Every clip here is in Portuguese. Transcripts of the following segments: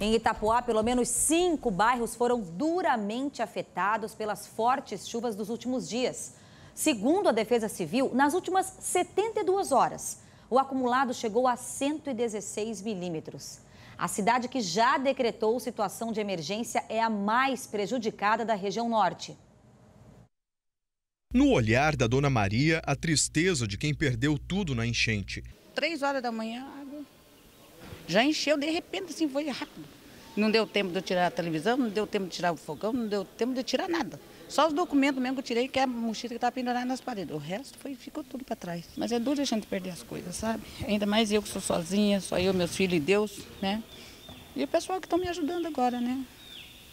Em Itapuá, pelo menos cinco bairros foram duramente afetados pelas fortes chuvas dos últimos dias. Segundo a Defesa Civil, nas últimas 72 horas, o acumulado chegou a 116 milímetros. A cidade que já decretou situação de emergência é a mais prejudicada da região norte. No olhar da dona Maria, a tristeza de quem perdeu tudo na enchente. Três horas da manhã, água já encheu, de repente, assim, foi rápido. Não deu tempo de eu tirar a televisão, não deu tempo de tirar o fogão, não deu tempo de eu tirar nada. Só os documentos mesmo que eu tirei, que é a mochila que estava pendurada nas paredes. O resto foi, ficou tudo para trás. Mas é duro a gente perder as coisas, sabe? Ainda mais eu que sou sozinha, só eu, meus filhos e Deus, né? E o pessoal que estão me ajudando agora, né?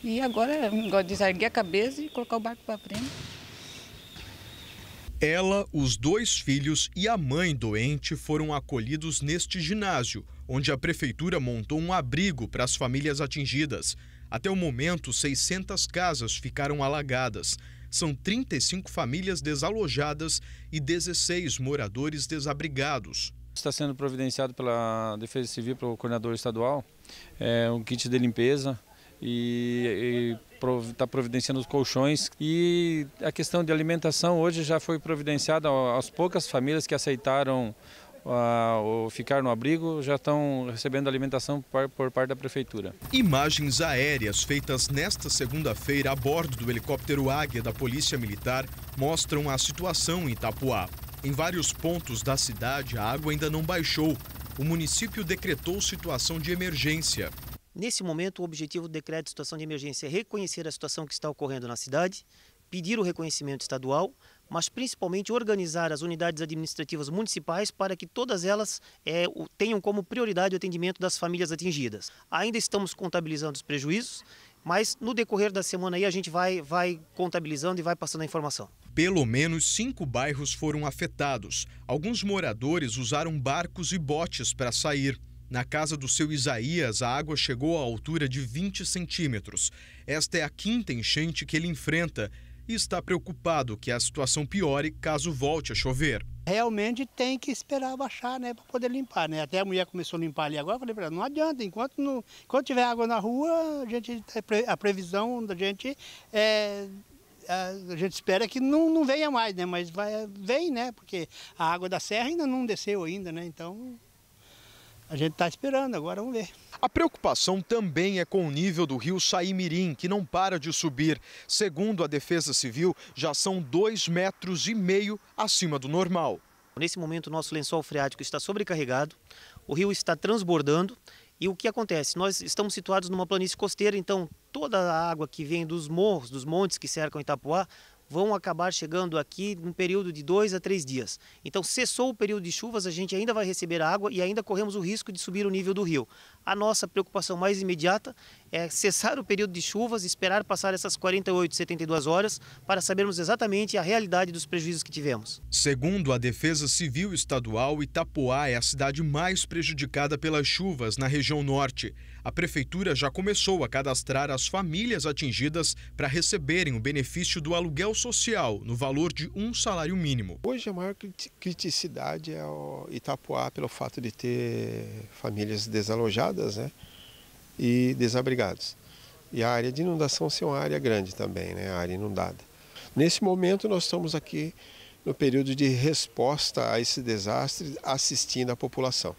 E agora, igual diz, a cabeça e colocar o barco para frente. Ela, os dois filhos e a mãe doente foram acolhidos neste ginásio, onde a prefeitura montou um abrigo para as famílias atingidas. Até o momento, 600 casas ficaram alagadas. São 35 famílias desalojadas e 16 moradores desabrigados. Está sendo providenciado pela Defesa Civil, pelo coordenador estadual, é, um kit de limpeza, e, está providenciando os colchões. E a questão de alimentação hoje já foi providenciada às poucas famílias que aceitaram ficar no abrigo já estão recebendo alimentação por, por parte da prefeitura. Imagens aéreas feitas nesta segunda-feira a bordo do helicóptero Águia da Polícia Militar mostram a situação em Itapuá. Em vários pontos da cidade, a água ainda não baixou. O município decretou situação de emergência. Nesse momento, o objetivo do decreto de situação de emergência é reconhecer a situação que está ocorrendo na cidade, pedir o reconhecimento estadual, mas principalmente organizar as unidades administrativas municipais para que todas elas é, tenham como prioridade o atendimento das famílias atingidas. Ainda estamos contabilizando os prejuízos, mas no decorrer da semana aí a gente vai, vai contabilizando e vai passando a informação. Pelo menos cinco bairros foram afetados. Alguns moradores usaram barcos e botes para sair. Na casa do seu Isaías, a água chegou à altura de 20 centímetros. Esta é a quinta enchente que ele enfrenta e está preocupado que a situação piore caso volte a chover. Realmente tem que esperar baixar, né, para poder limpar, né? Até a mulher começou a limpar ali agora, eu falei para ela, não adianta, enquanto não, enquanto tiver água na rua, a gente a previsão da gente é a gente espera que não, não venha mais, né? Mas vai, vem, né? Porque a água da serra ainda não desceu ainda, né? Então a gente está esperando, agora vamos ver. A preocupação também é com o nível do rio Saimirim, que não para de subir. Segundo a Defesa Civil, já são 2,5 metros e meio acima do normal. Nesse momento, o nosso lençol freático está sobrecarregado, o rio está transbordando e o que acontece? Nós estamos situados numa planície costeira, então toda a água que vem dos morros, dos montes que cercam Itapuá, vão acabar chegando aqui num período de dois a três dias. Então, cessou o período de chuvas, a gente ainda vai receber água e ainda corremos o risco de subir o nível do rio. A nossa preocupação mais imediata é cessar o período de chuvas, esperar passar essas 48, 72 horas para sabermos exatamente a realidade dos prejuízos que tivemos. Segundo a Defesa Civil Estadual, Itapoá é a cidade mais prejudicada pelas chuvas na região norte. A prefeitura já começou a cadastrar as famílias atingidas para receberem o benefício do aluguel social, no valor de um salário mínimo. Hoje a maior criticidade é o Itapuá pelo fato de ter famílias desalojadas né, e desabrigados. E a área de inundação ser uma área grande também, né, a área inundada. Nesse momento nós estamos aqui no período de resposta a esse desastre, assistindo a população.